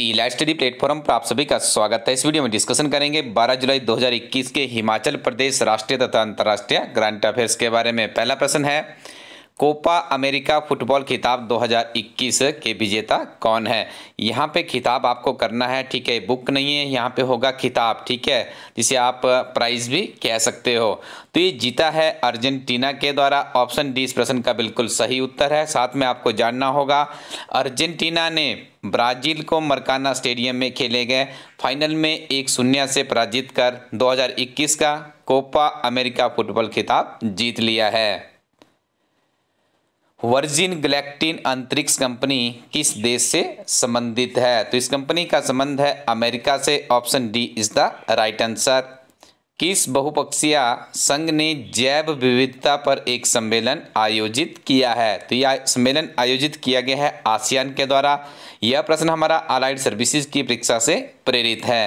ई life study platform पर आप सभी का स्वागत है इस वीडियो में डिस्कशन करेंगे 12 जुलाई 2021 के हिमाचल प्रदेश राष्ट्रीय तथा अंतर्राष्ट्रीय ग्रांट अफेयर्स के बारे में पहला प्रश्न है कोपा अमेरिका फुटबॉल खिताब 2021 के विजेता कौन है यहाँ पे खिताब आपको करना है ठीक है बुक नहीं है यहाँ पे होगा खिताब ठीक है जिसे आप प्राइज भी कह सकते हो तो ये जीता है अर्जेंटीना के द्वारा ऑप्शन डी इस प्रश्न का बिल्कुल सही उत्तर है साथ में आपको जानना होगा अर्जेंटीना ने ब्राज़ील को मरकाना स्टेडियम में खेले गए फाइनल में एक शून्य से पराजित कर 2021 का कोपा अमेरिका फुटबॉल खिताब जीत लिया है वर्जिन गलेक्टिन अंतरिक्ष कंपनी किस देश से संबंधित है तो इस कंपनी का संबंध है अमेरिका से option D is the right answer किस बहुपक्षीय संघ ने जैव विविधता पर एक सम्मेलन आयोजित किया है तो यह सम्मेलन आयोजित किया गया है आसियान के द्वारा यह प्रश्न हमारा अलाइड सर्विसेज की परीक्षा से प्रेरित है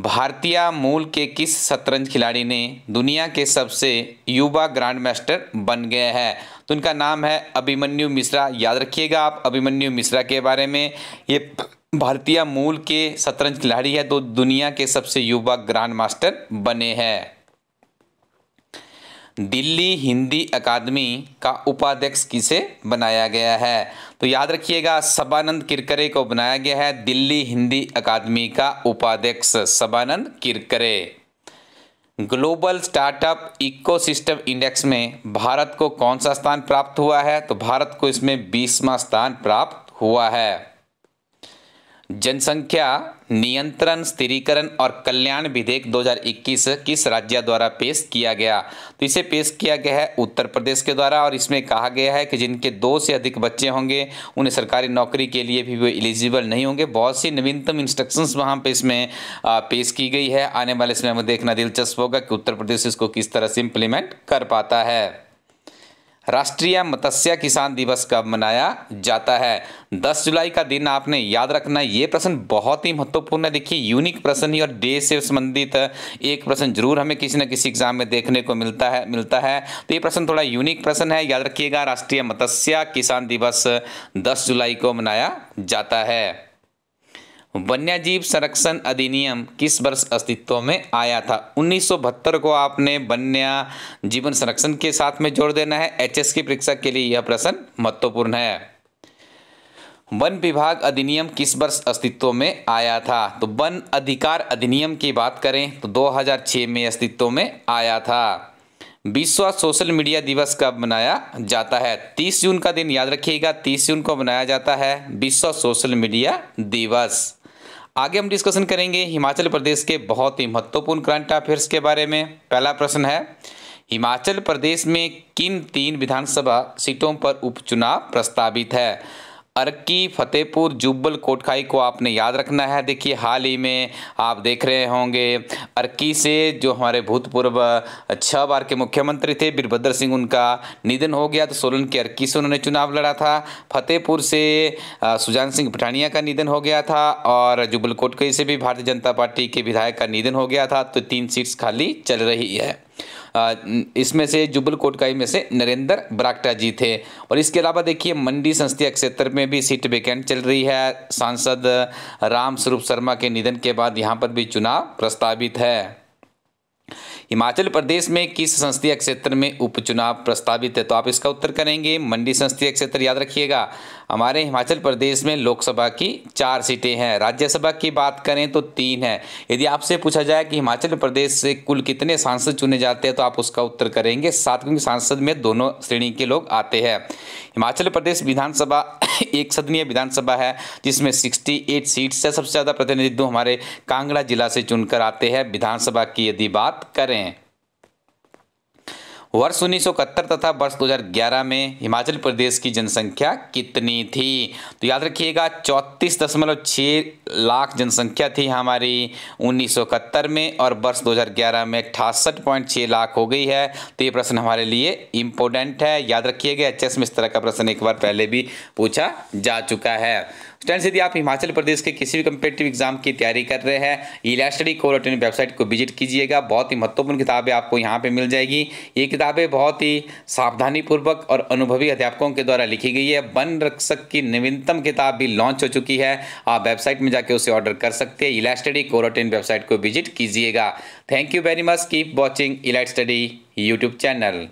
भारतीय मूल के किस शतरंज खिलाड़ी ने दुनिया के सबसे युवा ग्रैंड मास्टर बन गए हैं तो उनका नाम है अभिमन्यु मिश्रा याद रखिएगा आप अभिमन्यु मिश्रा के बारे में ये भारतीय मूल के शतरंज खिलाड़ी है तो दुनिया के सबसे युवा ग्रैंड मास्टर बने हैं दिल्ली हिंदी अकादमी का उपाध्यक्ष किसे बनाया गया है तो याद रखिएगा सबानंद किरकरे को बनाया गया है दिल्ली हिंदी अकादमी का उपाध्यक्ष Sabanand Kirkare global startup ecosystem index में भारत को कौन सा स्थान प्राप्त हुआ है तो भारत को इसमें बीसवा स्थान प्राप्त हुआ है जनसंख्या नियंत्रण स्थिरीकरण और कल्याण विधेयक 2021 किस राज्य द्वारा पेश किया गया तो इसे पेश किया गया है उत्तर प्रदेश के द्वारा और इसमें कहा गया है कि जिनके दो से अधिक बच्चे होंगे उन्हें सरकारी नौकरी के लिए भी वे एलिजिबल नहीं होंगे बहुत सी नवीनतम इंस्ट्रक्शंस वहाँ पे इसमें पेश की गई है आने वाले समय में देखना दिलचस्प होगा कि उत्तर प्रदेश इसको किस तरह से इम्प्लीमेंट कर पाता है राष्ट्रीय मत्स्य किसान दिवस कब मनाया जाता है 10 जुलाई का दिन आपने याद रखना ये प्रश्न बहुत ही महत्वपूर्ण है देखिए यूनिक प्रश्न ही और देश से संबंधित एक प्रश्न जरूर हमें किसी न किसी एग्जाम में देखने को मिलता है मिलता है तो ये प्रश्न थोड़ा यूनिक प्रश्न है याद रखिएगा राष्ट्रीय मत्स्य किसान दिवस दस जुलाई को मनाया जाता है वन्यजीव संरक्षण अधिनियम किस वर्ष अस्तित्व में आया था 1972 को आपने वन्य जीवन संरक्षण के साथ में जोड़ देना है एचएस की परीक्षा के लिए यह प्रश्न महत्वपूर्ण है वन विभाग अधिनियम किस वर्ष अस्तित्व में आया था तो वन अधिकार अधिनियम की बात करें तो 2006 में अस्तित्व में आया था विश्व सोशल मीडिया दिवस कब मनाया जाता है 30 जून का दिन याद रखिएगा 30 जून को मनाया जाता है विश्व सोशल मीडिया दिवस आगे हम डिस्कशन करेंगे हिमाचल प्रदेश के बहुत ही महत्वपूर्ण करंट अफेयर्स के बारे में पहला प्रश्न है हिमाचल प्रदेश में किन तीन विधानसभा सीटों पर उपचुनाव प्रस्तावित है अर्की फतेहपुर जुब्बल कोटखाई को आपने याद रखना है देखिए हाल ही में आप देख रहे होंगे अर्की से जो हमारे भूतपूर्व छः बार के मुख्यमंत्री थे वीरभद्र सिंह उनका निधन हो गया तो सोलन के अर्की से उन्होंने चुनाव लड़ा था फतेहपुर से सुजान सिंह पठानिया का निधन हो गया था और जुब्बल कोटखाई से भी भारतीय जनता पार्टी के विधायक का निधन हो गया था तो तीन सीट्स खाली चल रही है इसमें से जुबल कोटकाई में से नरेंद्र बराक्टा जी थे और इसके अलावा देखिए मंडी संसदीय क्षेत्र में भी सीट वेकेंट चल रही है सांसद राम स्वरूप शर्मा के निधन के बाद यहाँ पर भी चुनाव प्रस्तावित है हिमाचल प्रदेश में किस संसदीय क्षेत्र में उपचुनाव प्रस्तावित है तो आप इसका उत्तर करेंगे मंडी संसदीय क्षेत्र याद रखिएगा हमारे हिमाचल प्रदेश में लोकसभा की चार सीटें हैं राज्यसभा की बात करें तो तीन है यदि आपसे पूछा जाए कि हिमाचल प्रदेश से कुल कितने सांसद चुने जाते हैं तो आप उसका उत्तर करेंगे सात क्योंकि सांसद में दोनों श्रेणी के लोग आते हैं हिमाचल प्रदेश विधानसभा एक सदनीय विधानसभा है जिसमें 68 सीट से सबसे ज़्यादा प्रतिनिधित्व हमारे कांगड़ा जिला से चुनकर आते हैं विधानसभा की यदि बात करें वर्ष उन्नीस तथा वर्ष 2011 में हिमाचल प्रदेश की जनसंख्या कितनी थी तो याद रखिएगा चौंतीस दशमलव छः लाख जनसंख्या थी हमारी उन्नीस में और वर्ष 2011 में अठासठ पॉइंट छः लाख हो गई है तो ये प्रश्न हमारे लिए इम्पोर्टेंट है याद रखिएगा एच में इस तरह का प्रश्न एक बार पहले भी पूछा जा चुका है स्टैंड यदि आप हिमाचल प्रदेश के किसी भी कंपिटेटिव एग्जाम की तैयारी कर रहे हैं इलास्टडी स्टडी कोर वेबसाइट को विजिट कीजिएगा बहुत ही महत्वपूर्ण किताबें आपको यहाँ पर मिल जाएगी ये किताबें बहुत ही सावधानीपूर्वक और अनुभवी अध्यापकों के द्वारा लिखी गई है वन रक्षक की नवीनतम किताब भी लॉन्च हो चुकी है आप वेबसाइट में जाकर उसे ऑर्डर कर सकते हैं इलाइट स्टडी कोरोटिन वेबसाइट को विजिट कीजिएगा thank you very much keep watching elite study YouTube channel